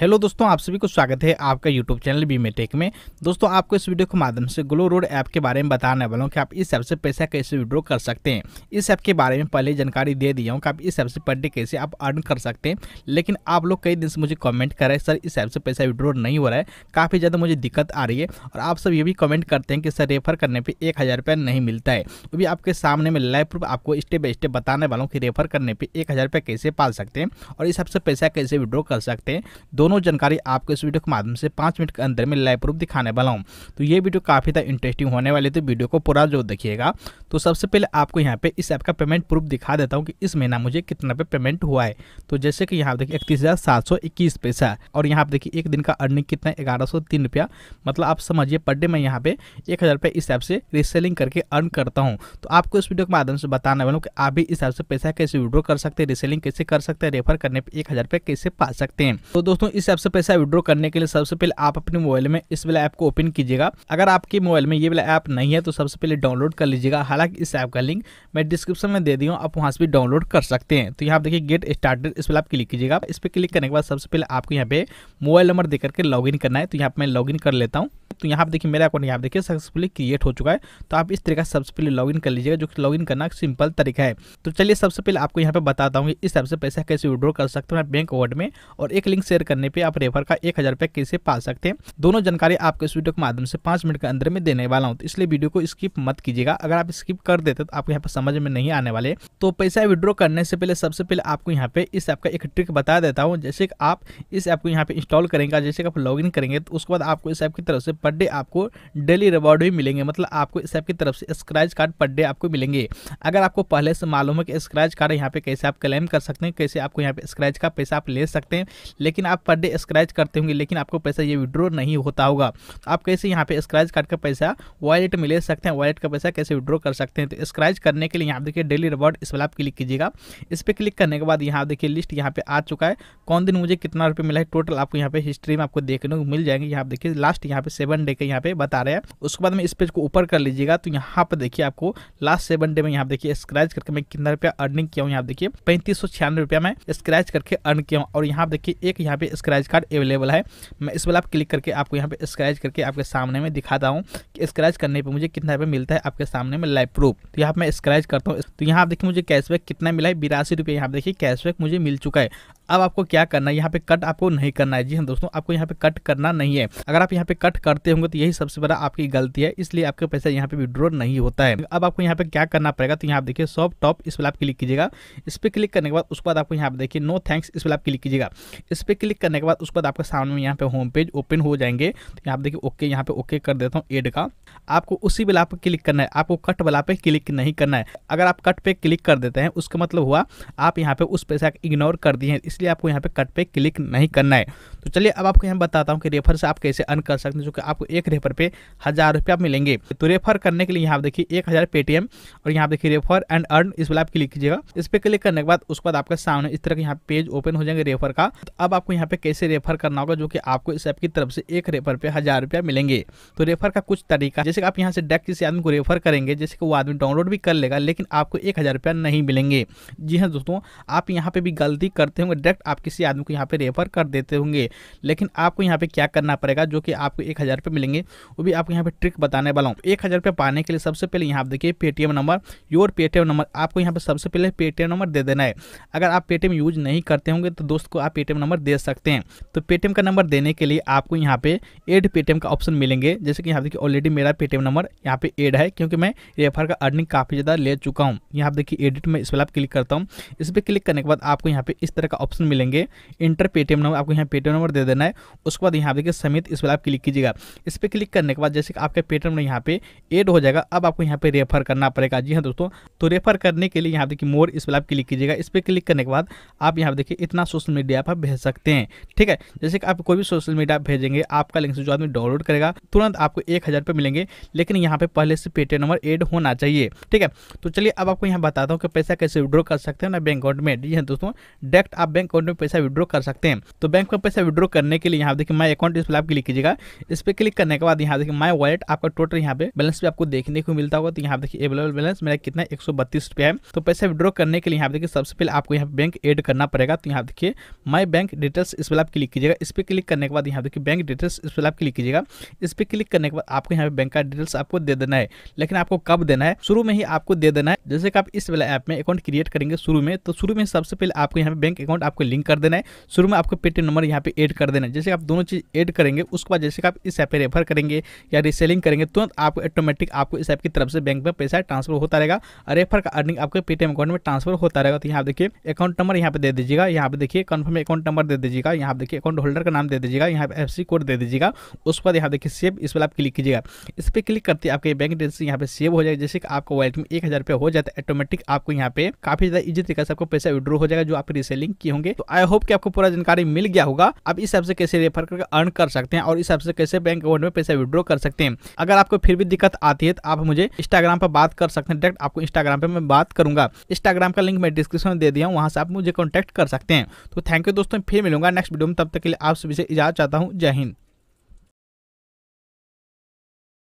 hello दोस्तों आप सभी को स्वागत है आपका यूट्यूब चैनल बी में में दोस्तों आपको इस वीडियो के माध्यम से ग्लो रोड ऐप के बारे में बताने वाला हूँ कि आप इस ऐप से पैसा कैसे विड्रॉ कर सकते हैं इस ऐप के बारे में पहले जानकारी दे दिया हूँ कि आप इस ऐप से पर डे कैसे आप अर्न कर सकते हैं लेकिन आप लोग कई दिन से मुझे कॉमेंट कर रहे हैं सर इस ऐप से पैसा विड्रॉ नहीं हो रहा है काफ़ी ज़्यादा मुझे दिक्कत आ रही है और आप सब ये भी कॉमेंट करते हैं कि सर रेफर करने पर एक हज़ार नहीं मिलता है वो भी आपके सामने में लाइव प्रूफ आपको स्टेप बाई स्टेप बताने वाला हूँ कि रेफर करने पर एक हज़ार कैसे पाल सकते हैं और इस ऐप से पैसा कैसे विड्रॉ कर सकते हैं दो दोनों जानकारी आपको इस वीडियो के माध्यम से पाँच मिनट के अंदर में लाइव प्रूफ दिखाने वाला हूँ तो ये वीडियो काफ़ी ज़्यादा इंटरेस्टिंग होने वाली तो वीडियो को पूरा जो देखिएगा तो सबसे पहले आपको यहाँ पर इस ऐप का पेमेंट प्रूफ दिखा देता हूँ कि इस महीना मुझे कितना पे पेमेंट हुआ है तो जैसे कि यहाँ देखिए इकतीस हज़ार सात सौ इक्कीस पैसा और यहाँ पे देखिए एक दिन का अर्निंग कितना है ग्यारह सौ तीन रुपया मतलब आप समझिए पर डे मैं यहाँ पे एक हज़ार रुपये इस ऐप से रिसेलिंग करके अर्न करता हूँ तो आपको इस वीडियो के माध्यम से बताने वाला हूँ कि आप भी इस ऐप से पैसा कैसे विड्रॉ कर सकते हैं रिसेलिंग कैसे कर सकते हैं रेफर करने पर एक हज़ार रुपये कैसे पा सकते हैं तो दोस्तों इस ऐप से पैसा विड्रॉ करने के लिए सबसे पहले आप अपने मोबाइल में इस वाला ऐप को ओपन कीजिएगा अगर आपके मोबाइल में ये वाला ऐप नहीं है तो सबसे पहले डाउनलोड कर लीजिएगा हालांकि इस ऐप का लिंक मैं डिस्क्रिप्शन में दे दी हूँ आप वहाँ से भी डाउनलोड कर सकते हैं तो यहाँ देखिए गेट स्टार्टेड इस वाला आप क्लिक कीजिएगा इस पर क्लिक करने के बाद सबसे पहले आपको यहाँ पे मोबाइल नंबर देकर के लॉग करना है तो यहाँ पर मैं लॉग कर लेता हूँ तो यहाँ पर देखिए मेरा अकाउंट यहाँ देखिए सक्सेसफुली क्रिएट हो चुका है तो आप इस तरीके सबसे पहले लॉगिन कर लीजिएगा जो कि लॉगिन करना सिंपल तरीका है तो चलिए सबसे पहले आपको यहाँ पे बताता हूँ इस ऐप से पैसा कैसे विड्रॉ कर सकते हैं बैंक वर्ड में और एक लिंक शेयर करने करने पे आप रेफर का एक हजार रुपया कैसे पा सकते हैं दोनों जानकारी आपको इस वीडियो के माध्यम से पांच मिनट के अंदर में देने वाला हूँ तो इसलिए वीडियो को स्किप मत कीजिएगा अगर आप स्किप कर देते तो आपको यहाँ पर समझ में नहीं आने वाले तो पैसा विड्रॉ करने से पहले सबसे पहले आपको यहाँ पे इस ऐप का एक ट्रिक बता देता हूँ जैसे कि आप इस ऐप को यहाँ पे इंस्टॉल करेंगे जैसे कि आप लॉग करेंगे तो उसके बाद आपको इस ऐप की तरफ से पर डे आपको डेली रिवॉर्ड भी मिलेंगे मतलब आपको इस ऐप की तरफ से स्क्रैच कार्ड पर डे आपको मिलेंगे अगर आपको पहले से मालूम है कि स्क्रैच कार्ड यहाँ पे कैसे आप क्लेम कर सकते हैं कैसे आपको यहाँ पे स्क्रैच का पैसा आप ले सकते हैं लेकिन आप पर पर डे स्क्रैच करते होंगे लेकिन आपको पैसा ये विड्रॉ नहीं होता होगा तो आप कैसे यहाँ पे स्क्रैच कार्ड का पैसा वॉलेट में ले सकते हैं वॉलेट का पैसा कैसे विड्रॉ कर सकते हैं तो स्क्रैच करने के लिए यहाँ देखिए डेली रिवॉर्ड इस वाला आप क्लिक कीजिएगा इस पर क्लिक करने के बाद यहाँ देखिए लिस्ट यहाँ पे आ चुका है कौन दिन मुझे कितना रुपये मिला है टोटल आपको यहाँ पे हिस्ट्री में आपको देखने को मिल जाएंगे यहाँ देखिए लास्ट यहाँ पे सेवन डे के यहाँ पे बता रहे हैं उसके बाद में इस पेज को ऊपर कर लीजिएगा तो यहाँ पर देखिए आपको लास्ट सेवन डे में यहाँ देखिए स्क्रैच करके मैं कितना रुपया अर्निंग किया हूँ यहाँ देखिए पैंतीस सौ छियानवे रुपया मैं स्क्रैच करके अर्न किया हूँ और यहाँ देखिए एक यहाँ पे स्क्रैच कार्ड अवेलेबल है मैं इस वाला आप क्लिक करके आपको यहाँ पे स्क्रैच करके आपके सामने में दिखाता हूँ कि स्क्रैच करने पे मुझे कितना रुपये मिलता है आपके सामने में लाइव प्रूफ तो यहाँ मैं स्क्रैच करता हूँ तो यहाँ आप देखिए मुझे कैशबैक कितना मिला है बिरासी रुपये यहाँ देखिए कैशबैक मुझे मिल चुका है अब आपको क्या करना है यहाँ पे कट आपको नहीं करना है जी हाँ दोस्तों आपको यहाँ पे कट करना नहीं है अगर आप यहाँ पे कट करते होंगे तो यही सबसे बड़ा आपकी गलती है इसलिए आपका पैसा यहाँ पे विड्रॉ नहीं होता है अब आपको यहाँ पे क्या करना पड़ेगा तो यहाँ आप देखिए सॉप टॉप इस पर आप क्लिक कीजिएगा इस पर क्लिक करने के बाद उसके बाद आपको यहाँ पे देखिए नो थैंक्स इस पर आप क्लिक कीजिएगा इस पर क्लिक करने के बाद उसके बाद आपके सामने यहाँ पे होम पेज ओपन हो जाएंगे तो यहाँ देखिए ओके यहाँ पे ओके कर देता हूँ एड का आपको उसी वाला पर क्लिक करना है आपको कट वाला पे क्लिक नहीं करना है अगर आप कट पे क्लिक कर देते हैं उसका मतलब हुआ आप यहाँ पे उस पैसा इग्नोर कर दिए हैं इसलिए आपको यहाँ पे कट पे क्लिक नहीं करना है तो चलिए अब आपको यहाँ बताता हूँ कि रेफर से आप कैसे अर्न कर सकते हैं जो कि आपको एक रेफर पे हज़ार रुपये आप मिलेंगे तो रेफर करने के लिए यहाँ देखिए एक हज़ार पेटीएम और यहाँ देखिए रेफर एंड अर्न इस वाला आप क्लिक कीजिएगा इस पर क्लिक करने के बाद उसके बाद आपका सामने इस तरह के यहाँ पेज ओपन हो जाएंगे रेफर का तो अब आपको यहाँ पे कैसे रेफर करना होगा जो कि आपको इस ऐप की तरफ से एक रेफर पे हज़ार रुपया मिलेंगे तो रेफर का कुछ तरीका जैसे आप यहाँ से डेक किसी आदमी को रेफर करेंगे जैसे कि वो आदमी डाउनलोड भी कर लेगा लेकिन आपको एक हज़ार रुपया नहीं मिलेंगे जी हाँ दोस्तों आप यहाँ पे भी गलती करते होंगे डायरेक्ट आप किसी आदमी को यहाँ पे रेफर कर देते होंगे लेकिन आपको यहाँ पे क्या करना पड़ेगा जो कि आपको एक हज़ार रुपये मिलेंगे वो भी आपको यहाँ पे ट्रिक बताने वाला हूँ एक हज़ार रुपये पाने के लिए सबसे पहले यहाँ देखिए Paytm number your Paytm number आपको यहाँ पर सबसे पहले पेटीएम नंबर दे देना है अगर आप पेटीएम यूज नहीं करते होंगे तो दोस्त को आप पेटीएम नंबर दे सकते हैं तो पेटीएम का नंबर देने के लिए आपको यहाँ पे एड पेटीएम का ऑप्शन मिलेंगे जैसे कि यहाँ देखिए ऑलरेडी मेरा पेटीएम नंबर यहाँ पे एड है क्योंकि मैं रेफर का अर्निंग काफ़ी ज़्यादा ले चुका हूँ यहाँ देखिए एडिट में इस वाला आप क्लिक करता हूँ इस पर क्लिक करने के बाद आपको यहाँ पे इस तरह का ऑप्शन ऑप्शन मिलेंगे इंटर पेटीएम नंबर आपको यहाँ पेटीएम नंबर दे देना है उसके बाद यहाँ देखिए समित इस पर आप क्लिक कीजिएगा इस पर क्लिक करने के बाद जैसे कि आपका पेटीएम नंबर यहाँ पे एड हो जाएगा अब आपको यहाँ पे रेफर करना पड़ेगा जी हाँ दोस्तों तो रेफर करने के लिए यहाँ देखिए मोर इस पर आप क्लिक कीजिएगा इस पर क्लिक करने के बाद आप यहाँ देखिए इतना सोशल मीडिया आप भेज सकते हैं ठीक है जैसे कि आप कोई भी सोशल मीडिया भेजेंगे आपका लिंक जो आदमी डाउनलोड करेगा तुरंत आपको एक हज़ार मिलेंगे लेकिन यहाँ पे पहले से पेटीएम नंबर एड होना चाहिए ठीक है तो चलिए अब आपको यहाँ बताता हूँ कि पैसा कैसे विड्रॉ कर सकते हैं ना बैंक अकाउंट में जी हाँ दोस्तों डायरेक्ट आप बैंक बैंक अकाउंट में पैसा विड्रॉ कर सकते हैं तो बैंक में पैसा विड्रॉ करने के लिए यहाँ देखिए माई अकाउंट इस पर आप क्लिक कीजिएगा इस पर क्लिक करने के बाद यहाँ देखिए माई वॉलेट आपका टोटल यहाँ पे बैलेंस भी आपको देखने को मिलता होगा तो यहाँ देखिए अवेलेबल बैलेंस मेरा कितना एक है तो पैसा विड्रॉ करने के लिए यहाँ देखिए सबसे पहले आपको यहाँ बैंक एड करना पड़ेगा तो यहाँ देखिए माई बैंक डिटेल्स इस पर आप क्लिक कीजिएगा इस पर क्लिक करने के बाद यहाँ देखिए बैंक डिटेल्स इस पर आप क्लिक कीजिएगा इस पर क्लिक करने के बाद आपको यहाँ पे बैंक का डिटेल्स आपको दे देना है लेकिन आपको कब देना है शुरू में ही आपको दे देना है जैसे कि आप इस वाला ऐप में अकाउंट क्रिएट करेंगे शुरू में तो शुरू में सबसे पहले आपको यहाँ पे बैंक अकाउंट आप आपको लिंक कर देना है शुरू में आपको पेटीएम नंबर यहाँ पे ऐड कर देना है जैसे आप दोनों चीज़ ऐड करेंगे उसके बाद जैसे कि आप इस ऐप पर रेफर करेंगे या रिसेलिंग करेंगे तुरंत आपको ऑटोमेटिक आपको इस ऐप की तरफ से बैंक में पैसा ट्रांसफर होता रहेगा और रेफर का अर्निंग आपके पेटीएम अकाउंट में ट्रांसफर होता रहेगा तो यहाँ देखिए अकाउंट नंबर यहाँ पर दे दीजिएगा यहाँ पर देखिए कन्फर्म अकाउंट नंबर दे दीजिएगा यहाँ देखिए अकाउंट होल्डर का नाम दे दीजिएगा यहाँ पर एफ कोड दे दीजिएगा उसके बाद यहाँ देखिए सेव इस पर आप क्लिक कीजिएगा इस पर क्लिक करते आपके बैंक डिटेल्स यहाँ पर सेव हो जाएगा जैसे कि आपका वॉलेट में एक हो जाता है ऑटोमेटिक आपको यहाँ पे काफी ज़्यादा इजी तरीके से आपको पैसा विड्रो हो जाएगा जो आप रिसेलिंग की होंगे करेंगे तो आई होप कि आपको पूरा जानकारी मिल गया होगा आप इस ऐप से कैसे रेफर करके अर्न कर सकते हैं और इस ऐप से कैसे बैंक अकाउंट में पैसा विड्रॉ कर सकते हैं अगर आपको फिर भी दिक्कत आती है तो आप मुझे इंस्टाग्राम पर बात कर सकते हैं डायरेक्ट आपको इंस्टाग्राम पर मैं बात करूंगा इंस्टाग्राम का लिंक मैं डिस्क्रिप्शन में दे दिया हूँ वहाँ से आप मुझे कॉन्टैक्ट कर सकते हैं तो थैंक यू दोस्तों फिर मिलूंगा नेक्स्ट वीडियो में तब तक के लिए आप सभी से इजाजत चाहता हूँ जय हिंद